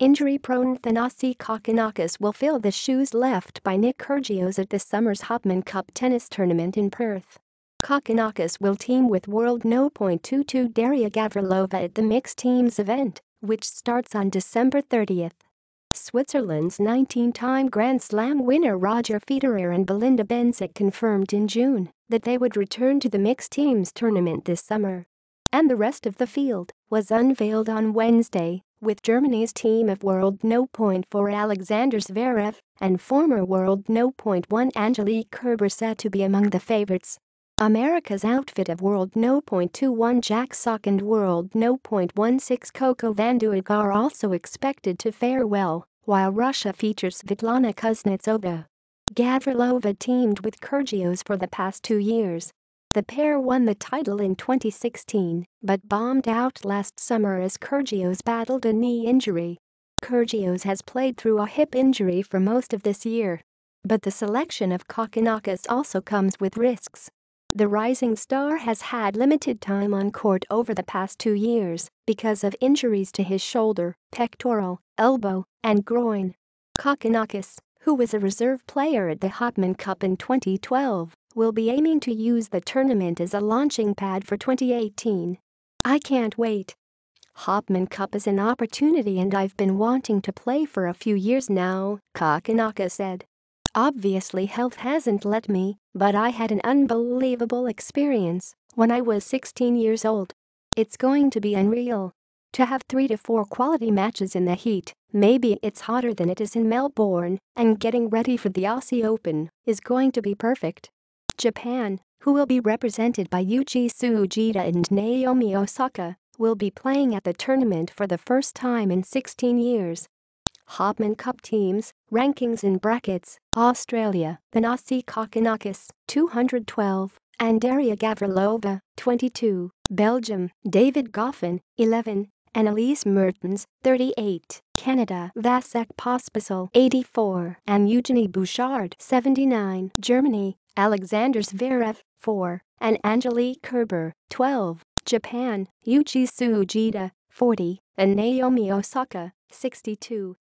Injury-prone Thanasi Kokkinakis will fill the shoes left by Nick Kyrgios at this summer's Hopman Cup tennis tournament in Perth. Kokkinakis will team with world no. 22 Daria Gavrilova at the mixed teams event, which starts on December 30th. Switzerland's 19-time Grand Slam winner Roger Federer and Belinda Bencic confirmed in June that they would return to the mixed teams tournament this summer. And the rest of the field was unveiled on Wednesday with Germany's team of world no point for Alexander Zverev and former world no point one Angelique Kerber said to be among the favorites. America's outfit of world no point two one Jack Sock and world no point one six Coco Vanduig are also expected to fare well, while Russia features Vitlana Kuznetsova. Gavrilova teamed with Kyrgios for the past two years the pair won the title in 2016 but bombed out last summer as Kurgios battled a knee injury. Kurgios has played through a hip injury for most of this year. But the selection of Kokkinakis also comes with risks. The rising star has had limited time on court over the past two years because of injuries to his shoulder, pectoral, elbow, and groin. Kokkinakis, who was a reserve player at the Hopman Cup in 2012, We'll be aiming to use the tournament as a launching pad for 2018. I can't wait. Hopman Cup is an opportunity and I've been wanting to play for a few years now, Kakanaka said. Obviously health hasn't let me, but I had an unbelievable experience when I was 16 years old. It's going to be unreal. To have three to four quality matches in the heat, maybe it's hotter than it is in Melbourne, and getting ready for the Aussie Open is going to be perfect. Japan, who will be represented by Yuji Tsuujita and Naomi Osaka, will be playing at the tournament for the first time in 16 years. Hopman Cup teams, rankings in brackets, Australia, Thanasi Kokonakis, 212, and Daria Gavrilova, 22, Belgium, David Goffin, 11, and Elise Mertens, 38, Canada, Vasek Pospisil, 84, and Eugenie Bouchard, 79, Germany, Alexander Zverev, 4, and Angelique Kerber, 12, Japan, Yuji Tsuchida, 40, and Naomi Osaka, 62.